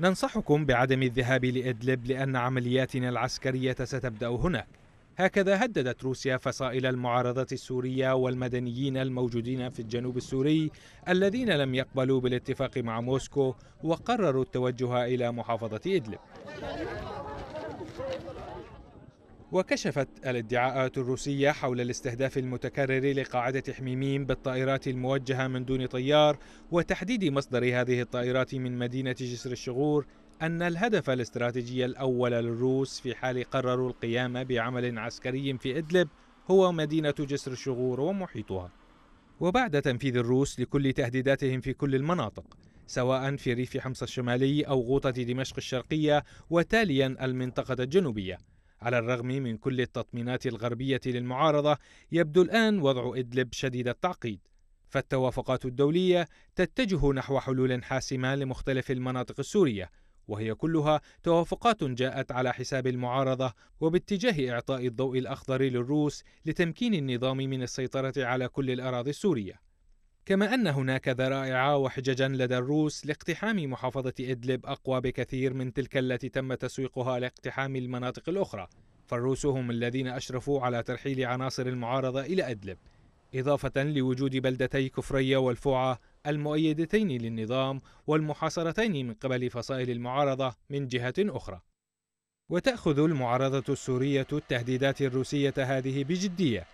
ننصحكم بعدم الذهاب لإدلب لأن عملياتنا العسكرية ستبدأ هناك هكذا هددت روسيا فصائل المعارضة السورية والمدنيين الموجودين في الجنوب السوري الذين لم يقبلوا بالاتفاق مع موسكو وقرروا التوجه إلى محافظة إدلب وكشفت الادعاءات الروسية حول الاستهداف المتكرر لقاعدة حميميم بالطائرات الموجهة من دون طيار وتحديد مصدر هذه الطائرات من مدينة جسر الشغور أن الهدف الاستراتيجي الأول للروس في حال قرروا القيام بعمل عسكري في إدلب هو مدينة جسر الشغور ومحيطها وبعد تنفيذ الروس لكل تهديداتهم في كل المناطق سواء في ريف حمص الشمالي أو غوطة دمشق الشرقية وتاليا المنطقة الجنوبية على الرغم من كل التطمينات الغربية للمعارضة يبدو الآن وضع إدلب شديد التعقيد فالتوافقات الدولية تتجه نحو حلول حاسمة لمختلف المناطق السورية وهي كلها توافقات جاءت على حساب المعارضة وباتجاه إعطاء الضوء الأخضر للروس لتمكين النظام من السيطرة على كل الأراضي السورية كما أن هناك ذرائع وحججا لدى الروس لاقتحام محافظة إدلب أقوى بكثير من تلك التي تم تسويقها لاقتحام المناطق الأخرى فالروس هم الذين أشرفوا على ترحيل عناصر المعارضة إلى إدلب إضافة لوجود بلدتي كفرية والفوعة المؤيدتين للنظام والمحاصرتين من قبل فصائل المعارضة من جهة أخرى وتأخذ المعارضة السورية التهديدات الروسية هذه بجدية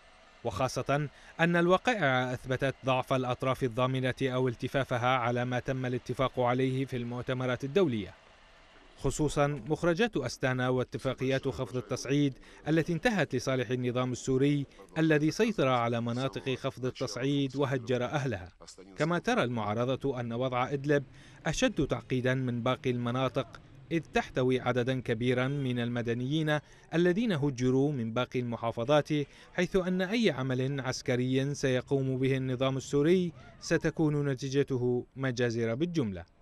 وخاصة أن الوقائع أثبتت ضعف الأطراف الضامنة أو التفافها على ما تم الاتفاق عليه في المؤتمرات الدولية خصوصا مخرجات أستانا واتفاقيات خفض التصعيد التي انتهت لصالح النظام السوري الذي سيطر على مناطق خفض التصعيد وهجر أهلها كما ترى المعارضة أن وضع إدلب أشد تعقيدا من باقي المناطق إذ تحتوي عددا كبيرا من المدنيين الذين هجروا من باقي المحافظات حيث أن أي عمل عسكري سيقوم به النظام السوري ستكون نتيجته مجازر بالجملة